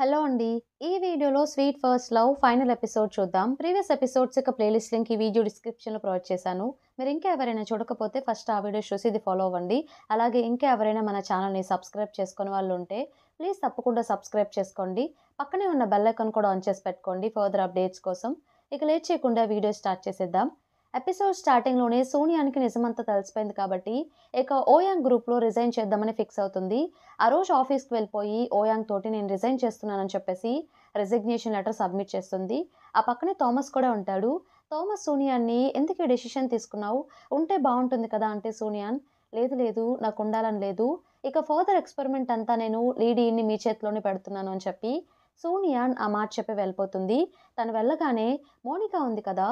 hello అండి ఈ వీడియోలో sweet first love final episode చూద్దాం ప్రీవియస్ ఎపిసోడ్స్ యొక్క ప్లేలిస్ట్ లింక్ ఈ వీడియో డిస్క్రిప్షన్లో ప్రొవైడ్ చేశాను మీరు ఇంకా ఎవరైనా చూడకపోతే ఫస్ట్ ఆ వీడియో చూసి ఇది ఫాలో అవ్వండి అలాగే ఇంకా ఎవరైనా మన ఛానల్ని సబ్స్క్రైబ్ చేసుకునే వాళ్ళు ఉంటే ప్లీజ్ తప్పకుండా సబ్స్క్రైబ్ చేసుకోండి పక్కనే ఉన్న బెల్ ఐకాన్ కూడా ఆన్ చేసి పెట్టుకోండి ఫర్దర్ అప్డేట్స్ కోసం ఇక లేట్ చేయకుండా వీడియో స్టార్ట్ చేసేద్దాం ఎపిసోడ్ స్టార్టింగ్లోనే సోనియానికి నిజమంతా తెలిసిపోయింది కాబట్టి ఇక ఓయాంగ్ గ్రూప్లో రిజైన్ చేద్దామని ఫిక్స్ అవుతుంది ఆ రోజు ఆఫీస్కి వెళ్ళిపోయి ఓయాంగ్ తోటి నేను రిజైన్ చేస్తున్నానని చెప్పేసి రిజిగ్నేషన్ లెటర్ సబ్మిట్ చేస్తుంది ఆ పక్కనే థామస్ కూడా ఉంటాడు థామస్ సోనియాన్ని ఎందుకు డెసిషన్ తీసుకున్నావు ఉంటే బాగుంటుంది కదా అంటే సోనియాన్ లేదు లేదు నాకు ఉండాలని లేదు ఇక ఫర్దర్ ఎక్స్పెరిమెంట్ అంతా నేను లీడీని మీ చేతిలోనే పెడుతున్నాను అని చెప్పి సోనియాన్ ఆ మాట చెప్పి వెళ్ళిపోతుంది తను వెళ్ళగానే మోనికా ఉంది కదా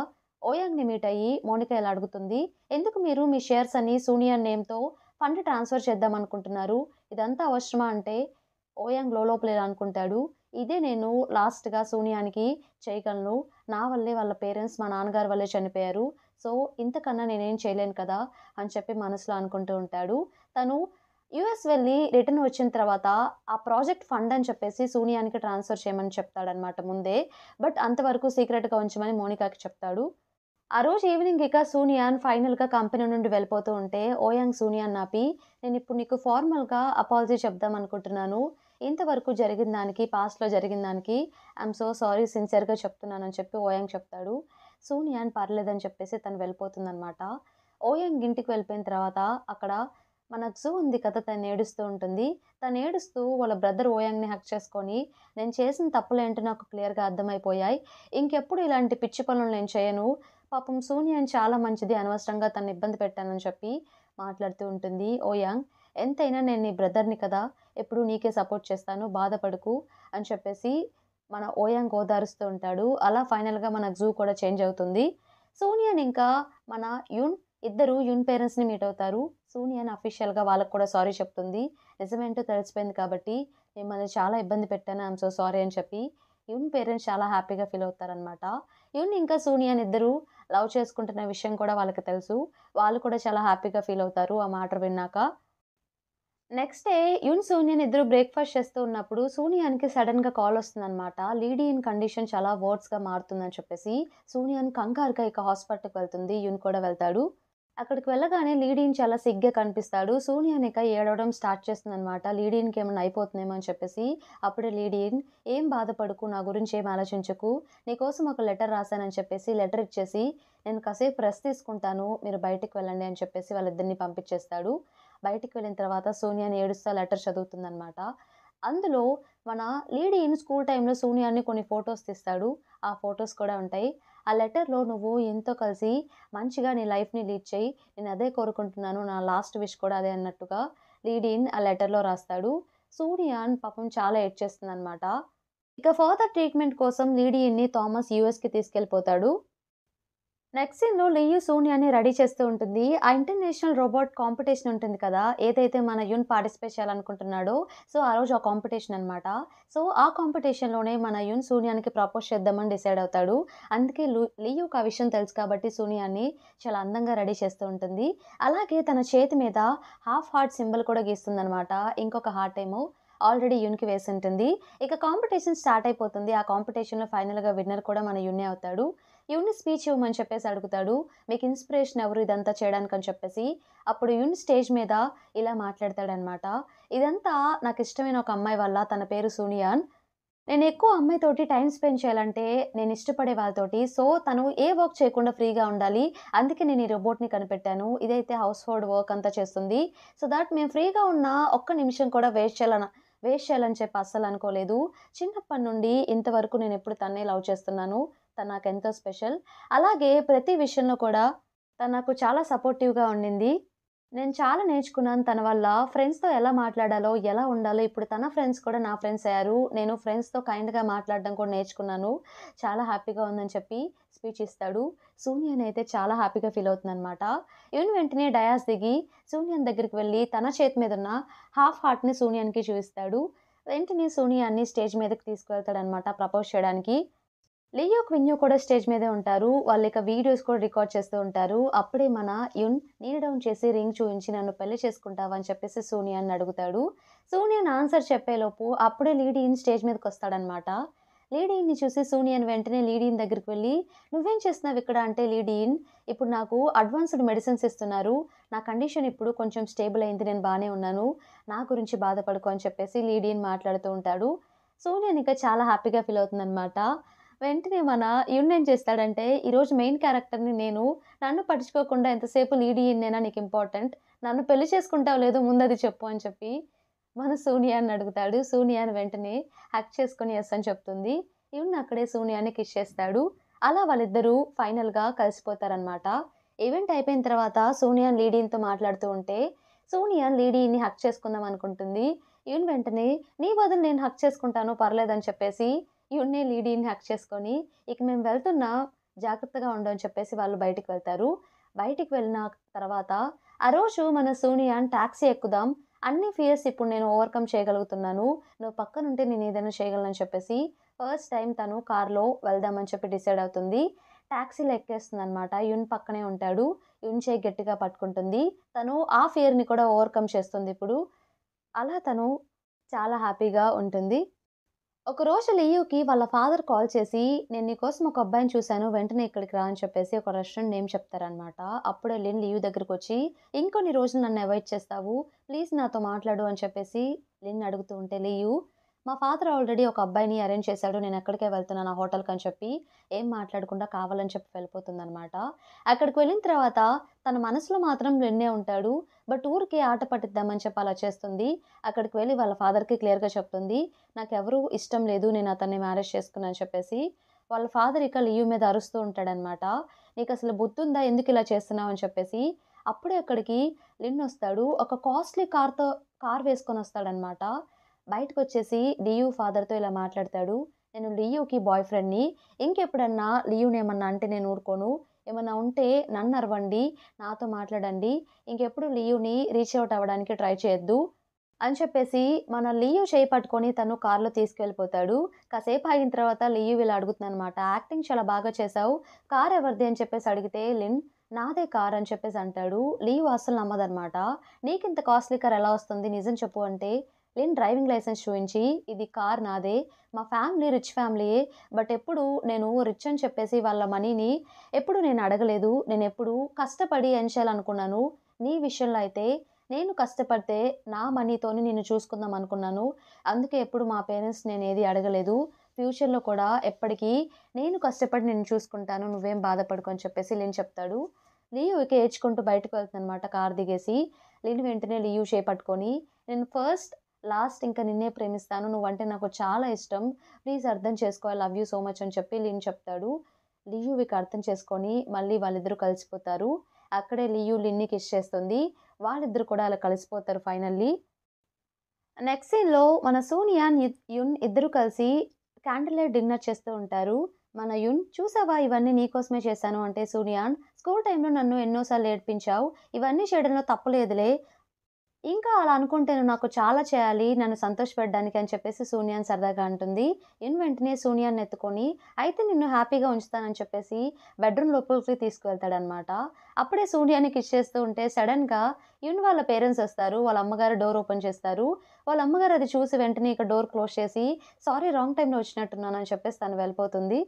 ఓయాంగ్ని మీట్ అయ్యి మోనిక ఇలా అడుగుతుంది ఎందుకు మీరు మీ షేర్స్ అని సూనియా నేమ్తో ఫండ్ ట్రాన్స్ఫర్ చేద్దాం అనుకుంటున్నారు ఇదంతా అవసరమా అంటే ఓయాంగ్ లోపలే అనుకుంటాడు ఇదే నేను లాస్ట్గా సూనియానికి చేయగలను నా వల్లే వాళ్ళ పేరెంట్స్ మా నాన్నగారు వల్లే చనిపోయారు సో ఇంతకన్నా నేనేం చేయలేను కదా అని చెప్పి మనసులో అనుకుంటూ ఉంటాడు తను యుఎస్ వెళ్ళి రిటర్న్ వచ్చిన తర్వాత ఆ ప్రాజెక్ట్ ఫండ్ అని చెప్పేసి సూనియానికి ట్రాన్స్ఫర్ చేయమని చెప్తాడనమాట ముందే బట్ అంతవరకు సీక్రెట్గా ఉంచమని మోనికాకి చెప్తాడు ఆ రోజు ఈవినింగ్ ఇక సూనియాన్ ఫైనల్గా కంపెనీ నుండి వెళ్ళిపోతూ ఉంటే ఓయాంగ్ సూనియాన్ నాపి నేను ఇప్పుడు నీకు ఫార్మల్గా అపాలజీ చెప్దాం అనుకుంటున్నాను ఇంతవరకు జరిగిన దానికి పాస్ట్లో జరిగిన దానికి ఐఎమ్ సో సారీ సిన్సియర్గా చెప్తున్నానని చెప్పి ఓయాంగ్ చెప్తాడు సూనియాన్ పర్లేదని చెప్పేసి తను వెళ్ళిపోతుందనమాట ఓయాంగ్ ఇంటికి వెళ్ళిపోయిన తర్వాత అక్కడ మన జూ ఉంది కదా తను ఏడుస్తూ ఉంటుంది తను ఏడుస్తూ వాళ్ళ బ్రదర్ ఓయాంగ్ని హక్ చేసుకొని నేను చేసిన ఏంటో నాకు క్లియర్గా అర్థమైపోయాయి ఇంకెప్పుడు ఇలాంటి పిచ్చి పనులు నేను చేయను పాపం సోనియా చాలా మంచిది అనవసరంగా తను ఇబ్బంది పెట్టానని చెప్పి మాట్లాడుతూ ఉంటుంది ఓయాంగ్ ఎంతైనా నేను నీ బ్రదర్ని కదా ఎప్పుడు నీకే సపోర్ట్ చేస్తాను బాధపడుకు అని చెప్పేసి మన ఓయాంగ్ ఓదారుస్తూ ఉంటాడు అలా ఫైనల్గా మన జూ కూడా చేంజ్ అవుతుంది సోనియాని ఇంకా మన యూన్ ఇద్దరు యూన్ పేరెంట్స్ని మీట్ అవుతారు సోనియాని అఫీషియల్గా వాళ్ళకు కూడా సారీ చెప్తుంది నిజమేంటో తెలిసిపోయింది కాబట్టి మిమ్మల్ని చాలా ఇబ్బంది పెట్టాను ఐఎమ్ సో సారీ అని చెప్పి యూన్ పేరెంట్స్ చాలా హ్యాపీగా ఫీల్ అవుతారనమాట యూన్ ఇంకా సోనియాని ఇద్దరు లవ్ చేసుకుంటున్న విషయం కూడా వాళ్ళకి తెలుసు వాళ్ళు కూడా చాలా హ్యాపీగా ఫీల్ అవుతారు ఆ మాట విన్నాక నెక్స్ట్ డే యున్ సూనియన్ ఇద్దరు బ్రేక్ఫాస్ట్ చేస్తూ ఉన్నప్పుడు సూనియాన్కి సడన్గా కాల్ వస్తుందన్నమాట లీడీ ఇన్ కండిషన్ చాలా వర్డ్స్గా మారుతుందని చెప్పేసి సూనియాన్ కంగారుగా ఇక హాస్పిటల్కి వెళ్తుంది యున్ కూడా వెళ్తాడు అక్కడికి వెళ్ళగానే లీడీన్ చాలా సిగ్గా కనిపిస్తాడు సూర్యానిక ఏడవడం స్టార్ట్ చేస్తుందనమాట లీడియన్కి ఏమైనా అయిపోతుందేమో అని చెప్పేసి అప్పుడే లీడియన్ ఏం బాధపడుకు నా గురించి ఏం ఆలోచించకు నీకోసం ఒక లెటర్ రాశానని చెప్పేసి లెటర్ ఇచ్చేసి నేను కాసేపు రెస్ట్ తీసుకుంటాను మీరు బయటికి వెళ్ళండి అని చెప్పేసి వాళ్ళిద్దరిని పంపించేస్తాడు బయటికి వెళ్ళిన తర్వాత సోనియాని ఏడుస్తా లెటర్ చదువుతుందనమాట అందులో మన లీడిన్ స్కూల్ టైంలో సోనియాని కొన్ని ఫొటోస్ తీస్తాడు ఆ ఫొటోస్ కూడా ఉంటాయి ఆ లెటర్లో నువ్వు ఎంతో కలిసి మంచిగా నీ లైఫ్ని లీడ్ చేయి నేను అదే కోరుకుంటున్నాను నా లాస్ట్ విష్ కూడా అదే అన్నట్టుగా లీడ్ ఇన్ ఆ లెటర్లో రాస్తాడు సూర్యాన్ పాపం చాలా ఎడ్ చేస్తుంది అనమాట ఇక ఫర్దర్ ట్రీట్మెంట్ కోసం లీడియన్ని థామస్ యూఎస్కి తీసుకెళ్ళిపోతాడు నెక్స్ట్ సీన్లో లియూ సోనియాని రెడీ చేస్తూ ఉంటుంది ఆ ఇంటర్నేషనల్ రోబోట్ కాంపిటీషన్ ఉంటుంది కదా ఏదైతే మన యున్ పార్టిసిపేట్ చేయాలనుకుంటున్నాడో సో ఆ రోజు ఆ కాంపిటీషన్ అనమాట సో ఆ కాంపిటీషన్లోనే మన యున్ సోనియానికి ప్రపోజ్ చేద్దామని డిసైడ్ అవుతాడు అందుకే లియుకి ఆ విషయం తెలుసు కాబట్టి సోనియాని చాలా అందంగా రెడీ చేస్తూ ఉంటుంది అలాగే తన చేతి మీద హాఫ్ హార్ట్ సింబల్ కూడా గీస్తుందనమాట ఇంకొక హార్ట్ ఏమో ఆల్రెడీ యూన్కి వేసి ఉంటుంది ఇక కాంపిటీషన్ స్టార్ట్ అయిపోతుంది ఆ కాంపిటీషన్లో ఫైనల్గా విన్నర్ కూడా మన యూనే అవుతాడు ఈవిని స్పీచ్ ఇవ్వమని చెప్పేసి అడుగుతాడు మీకు ఇన్స్పిరేషన్ ఎవరు ఇదంతా చేయడానికి అని చెప్పేసి అప్పుడు ఈవిని స్టేజ్ మీద ఇలా మాట్లాడతాడనమాట ఇదంతా నాకు ఇష్టమైన ఒక అమ్మాయి వల్ల తన పేరు సూనియాన్ నేను ఎక్కువ అమ్మాయితోటి టైం స్పెండ్ చేయాలంటే నేను ఇష్టపడే వాళ్ళతోటి సో తను ఏ వర్క్ చేయకుండా ఫ్రీగా ఉండాలి అందుకే నేను ఈ రోబోట్ని కనిపెట్టాను ఇదైతే హౌస్ హోల్డ్ వర్క్ అంతా చేస్తుంది సో దాట్ మేము ఫ్రీగా ఉన్న ఒక్క నిమిషం కూడా వేస్ట్ చేయాలని వేస్ట్ చేయాలని చెప్పి అస్సలు అనుకోలేదు చిన్నప్పటి నుండి ఇంతవరకు నేను ఎప్పుడు తన్నే లవ్ చేస్తున్నాను తను నాకు ఎంతో స్పెషల్ అలాగే ప్రతి విషయంలో కూడా తను నాకు చాలా సపోర్టివ్గా ఉండింది నేను చాలా నేర్చుకున్నాను తన వల్ల ఫ్రెండ్స్తో ఎలా మాట్లాడాలో ఎలా ఉండాలో ఇప్పుడు తన ఫ్రెండ్స్ కూడా నా ఫ్రెండ్స్ అయ్యారు నేను ఫ్రెండ్స్తో కైండ్గా మాట్లాడడం కూడా నేర్చుకున్నాను చాలా హ్యాపీగా ఉందని చెప్పి స్పీచ్ ఇస్తాడు సూనియన్ అయితే చాలా హ్యాపీగా ఫీల్ అవుతుంది అనమాట ఈవెన్ వెంటనే డయాస్ దిగి సూన్యన్ దగ్గరికి వెళ్ళి తన చేతి మీద ఉన్న హాఫ్ హార్ట్ని సూనియన్కి చూపిస్తాడు వెంటనే సూనియాన్ని స్టేజ్ మీదకి తీసుకువెళ్తాడనమాట ప్రపోజ్ చేయడానికి లియో క్విన్యూ కూడా స్టేజ్ మీదే ఉంటారు వాళ్ళ యొక్క వీడియోస్ కూడా రికార్డ్ చేస్తూ ఉంటారు అప్పుడే మన యున్ నీడ డౌన్ చేసి రింగ్ చూపించి నన్ను పెళ్లి చేసుకుంటావా అని చెప్పేసి సోనియాని అడుగుతాడు సోనియాని ఆన్సర్ చెప్పేలోపు అప్పుడే ఇన్ స్టేజ్ మీదకి వస్తాడనమాట లీడీని చూసి సోనియన్ వెంటనే లీడీన్ దగ్గరికి వెళ్ళి నువ్వేం చేస్తున్నావు ఇక్కడ అంటే లీడీన్ ఇప్పుడు నాకు అడ్వాన్స్డ్ మెడిసిన్స్ ఇస్తున్నారు నా కండిషన్ ఇప్పుడు కొంచెం స్టేబుల్ అయింది నేను బాగానే ఉన్నాను నా గురించి బాధపడుకో అని చెప్పేసి లీడీన్ మాట్లాడుతూ ఉంటాడు సోనియన్ ఇంకా చాలా హ్యాపీగా ఫీల్ అవుతుందన్నమాట వెంటనే మన ఈయన ఏం చేస్తాడంటే ఈరోజు మెయిన్ క్యారెక్టర్ని నేను నన్ను పట్టించుకోకుండా ఎంతసేపు లీడ్ అయ్యిందేనా నీకు ఇంపార్టెంట్ నన్ను పెళ్లి చేసుకుంటావు లేదు ముందది చెప్పు అని చెప్పి మన సోనియాని అడుగుతాడు సోనియాని వెంటనే హ్యాక్ చేసుకుని ఎస్ అని చెప్తుంది ఈవెన్ అక్కడే సోనియాని కిష్ చేస్తాడు అలా వాళ్ళిద్దరూ ఫైనల్గా కలిసిపోతారనమాట ఈవెంట్ అయిపోయిన తర్వాత సోనియాన్ లీడీన్తో మాట్లాడుతూ ఉంటే సోనియాన్ లీడీని హక్ చేసుకుందాం అనుకుంటుంది ఈవెన్ వెంటనే నీ బదులు నేను హక్ చేసుకుంటాను పర్లేదని చెప్పేసి ఈవిడనే లీడీని హ్యాక్ చేసుకొని ఇక మేము వెళ్తున్నా జాగ్రత్తగా ఉండమని చెప్పేసి వాళ్ళు బయటికి వెళ్తారు బయటికి వెళ్ళిన తర్వాత ఆ రోజు మన సోనియాని ట్యాక్సీ ఎక్కుదాం అన్ని ఫియర్స్ ఇప్పుడు నేను ఓవర్కమ్ చేయగలుగుతున్నాను నువ్వు పక్కనుంటే నేను ఏదైనా చేయగలను చెప్పేసి ఫస్ట్ టైం తను కార్లో వెళ్దామని చెప్పి డిసైడ్ అవుతుంది ట్యాక్సీలో ఎక్కేస్తుంది అనమాట యున్ పక్కనే ఉంటాడు యున్ చే గట్టిగా పట్టుకుంటుంది తను ఆ ఫియర్ని కూడా ఓవర్కమ్ చేస్తుంది ఇప్పుడు అలా తను చాలా హ్యాపీగా ఉంటుంది ఒకరోజు లియోకి వాళ్ళ ఫాదర్ కాల్ చేసి నేను నీకోసం ఒక అబ్బాయిని చూశాను వెంటనే ఇక్కడికి రా అని చెప్పేసి ఒక రెస్టారెంట్ నేమ్ చెప్తారనమాట అప్పుడు వెళ్ళిన లియో దగ్గరకు వచ్చి ఇంకొన్ని రోజులు నన్ను అవాయిడ్ చేస్తావు ప్లీజ్ నాతో మాట్లాడు అని చెప్పేసి లిన్ అడుగుతూ ఉంటే లియూ మా ఫాదర్ ఆల్రెడీ ఒక అబ్బాయిని అరేంజ్ చేశాడు నేను ఎక్కడికే వెళ్తున్నాను ఆ హోటల్కి అని చెప్పి ఏం మాట్లాడకుండా కావాలని చెప్పి వెళ్ళిపోతుందనమాట అక్కడికి వెళ్ళిన తర్వాత తన మనసులో మాత్రం వెన్నే ఉంటాడు బట్ ఊరికే ఆట పట్టిద్దామని చెప్పి అలా చేస్తుంది అక్కడికి వెళ్ళి వాళ్ళ ఫాదర్కి క్లియర్గా చెప్తుంది నాకు ఎవరు ఇష్టం లేదు నేను అతన్ని మ్యారేజ్ చేసుకున్నాను చెప్పేసి వాళ్ళ ఫాదర్ ఇక లీవ్ మీద అరుస్తూ ఉంటాడనమాట నీకు అసలు బుద్ధుందా ఎందుకు ఇలా చేస్తున్నావు అని చెప్పేసి అప్పుడే అక్కడికి లిన్ వస్తాడు ఒక కాస్ట్లీ కార్తో కార్ వేసుకొని వస్తాడనమాట బయటకు వచ్చేసి లియూ ఫాదర్తో ఇలా మాట్లాడతాడు నేను లియూకి బాయ్ ఫ్రెండ్ని ఇంకెప్పుడన్నా లియూని ఏమన్నా అంటే నేను ఊరుకోను ఏమన్నా ఉంటే నన్ను అరవండి నాతో మాట్లాడండి ఇంకెప్పుడు లియూని రీచ్ అవుట్ అవ్వడానికి ట్రై చేయొద్దు అని చెప్పేసి మన లియు చేయి పట్టుకొని తను కారులో తీసుకెళ్ళిపోతాడు కాసేపు ఆగిన తర్వాత లియు వీళ్ళు అడుగుతుంది అనమాట యాక్టింగ్ చాలా బాగా చేశావు కార్ ఎవరిది అని చెప్పేసి అడిగితే లిన్ నాదే కార్ అని చెప్పేసి అంటాడు లీవ్ అసలు నమ్మదనమాట నీకింత కాస్ట్లీ కార్ ఎలా వస్తుంది నిజం చెప్పు అంటే నేను డ్రైవింగ్ లైసెన్స్ చూపించి ఇది కార్ నాదే మా ఫ్యామిలీ రిచ్ ఫ్యామిలీయే బట్ ఎప్పుడు నేను రిచ్ అని చెప్పేసి వాళ్ళ మనీని ఎప్పుడు నేను అడగలేదు నేను ఎప్పుడు కష్టపడి ఏం చేయాలనుకున్నాను నీ విషయంలో అయితే నేను కష్టపడితే నా మనీతోని నేను చూసుకుందాం అనుకున్నాను అందుకే ఎప్పుడు మా పేరెంట్స్ నేను ఏది అడగలేదు ఫ్యూచర్లో కూడా ఎప్పటికీ నేను కష్టపడి నేను చూసుకుంటాను నువ్వేం అని చెప్పేసి లీన్ చెప్తాడు లియు ఇక ఏడ్చుకుంటూ బయటకు వెళ్తుంది అనమాట కార్ దిగేసి లీన్ వెంటనే లియు చేపట్టుకొని నేను ఫస్ట్ లాస్ట్ ఇంకా నిన్నే ప్రేమిస్తాను నువ్వు అంటే నాకు చాలా ఇష్టం ప్లీజ్ అర్థం చేసుకో I love you so much అని చెప్పి లీన్ చెప్తాడు లియు వీకి అర్థం చేసుకొని మళ్ళీ వాళ్ళిద్దరూ కలిసిపోతారు అక్కడే లియు లిన్ని కిష్ చేస్తుంది వాళ్ళిద్దరు కూడా అలా కలిసిపోతారు ఫైనల్లీ నెక్స్ట్ సీన్లో మన సోనియా యున్ ఇద్దరు కలిసి క్యాండిల్ డిన్నర్ చేస్తూ ఉంటారు మన యున్ చూసావా ఇవన్నీ నీకోసమే చేశాను అంటే సూనియాన్ స్కూల్ టైంలో నన్ను ఎన్నోసార్లు ఏడ్పించావు ఇవన్నీ చేయడంలో తప్పలేదులే ఇంకా అలా అనుకుంటే నాకు చాలా చేయాలి నన్ను సంతోషపెట్టడానికి అని చెప్పేసి సూనియాన్ సరదాగా అంటుంది ఇన్ వెంటనే సూన్యాన్ని ఎత్తుకొని అయితే నిన్ను హ్యాపీగా ఉంచుతానని చెప్పేసి బెడ్రూమ్ లోపలికి తీసుకువెళ్తాడనమాట అప్పుడే సూన్యానికి ఇచ్చేస్తూ చేస్తూ ఉంటే సడన్గా ఈవెన్ వాళ్ళ పేరెంట్స్ వస్తారు వాళ్ళ అమ్మగారు డోర్ ఓపెన్ చేస్తారు వాళ్ళ అమ్మగారు అది చూసి వెంటనే ఇక డోర్ క్లోజ్ చేసి సారీ రాంగ్ టైంలో వచ్చినట్టున్నాను అని చెప్పేసి తను వెళ్ళిపోతుంది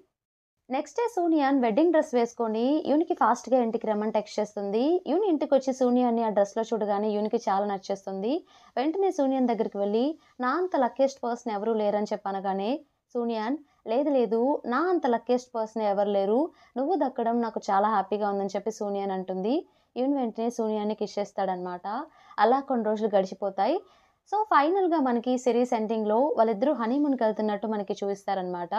నెక్స్ట్ డే సూనియాన్ వెడ్డింగ్ డ్రెస్ వేసుకొని యూనికి ఫాస్ట్గా ఇంటికి రమ్మని టెక్స్ట్ చేస్తుంది యూని ఇంటికి వచ్చి సూనియాన్ని ఆ డ్రెస్లో చూడగానే యూనికి చాలా నచ్చేస్తుంది వెంటనే సూనియాన్ దగ్గరికి వెళ్ళి నా అంత లక్కెస్ట్ పర్సన్ ఎవరూ లేరని చెప్పనగానే సూనియాన్ లేదు లేదు నా అంత లక్కెస్ట్ పర్సన్ ఎవరు లేరు నువ్వు దక్కడం నాకు చాలా హ్యాపీగా ఉందని చెప్పి సూనియాన్ అంటుంది ఈవెన్ వెంటనే సూనియాన్ని కిష్ చేస్తాడనమాట అలా కొన్ని రోజులు గడిచిపోతాయి సో ఫైనల్గా మనకి సిరీస్ ఎండింగ్లో వాళ్ళిద్దరూ హనీమూన్కి వెళ్తున్నట్టు మనకి చూపిస్తారనమాట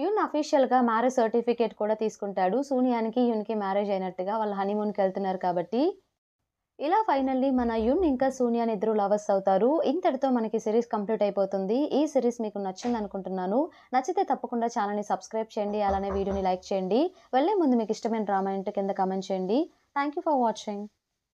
యూన్ అఫీషియల్గా మ్యారేజ్ సర్టిఫికేట్ కూడా తీసుకుంటాడు సూనియానికి యూన్కి మ్యారేజ్ అయినట్టుగా వాళ్ళు హనీమూన్కి వెళ్తున్నారు కాబట్టి ఇలా ఫైనల్లీ మన యున్ ఇంకా సూనియాని ఇద్దరు లవర్స్ అవుతారు ఇంతటితో మనకి సిరీస్ కంప్లీట్ అయిపోతుంది ఈ సిరీస్ మీకు నచ్చింది అనుకుంటున్నాను నచ్చితే తప్పకుండా ఛానల్ని సబ్స్క్రైబ్ చేయండి అలానే వీడియోని లైక్ చేయండి వెళ్ళే ముందు మీకు ఇష్టమైన డ్రామా ఇంటి కింద కమెంట్ చేయండి థ్యాంక్ యూ ఫర్ వాచింగ్